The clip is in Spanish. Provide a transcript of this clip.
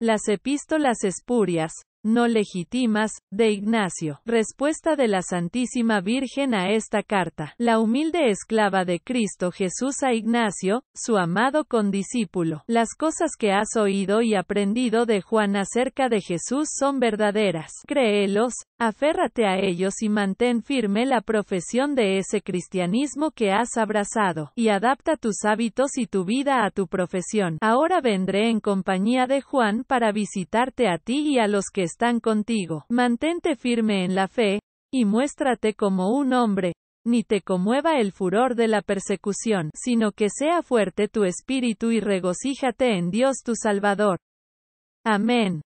Las epístolas espurias, no legitimas, de Ignacio. Respuesta de la Santísima Virgen a esta carta. La humilde esclava de Cristo Jesús a Ignacio, su amado condiscípulo. Las cosas que has oído y aprendido de Juan acerca de Jesús son verdaderas. Créelos, aférrate a ellos y mantén firme la profesión de ese cristianismo que has abrazado, y adapta tus hábitos y tu vida a tu profesión. Ahora vendré en compañía de Juan para visitarte a ti y a los que están contigo. Mantente firme en la fe, y muéstrate como un hombre, ni te conmueva el furor de la persecución, sino que sea fuerte tu espíritu y regocíjate en Dios tu Salvador. Amén.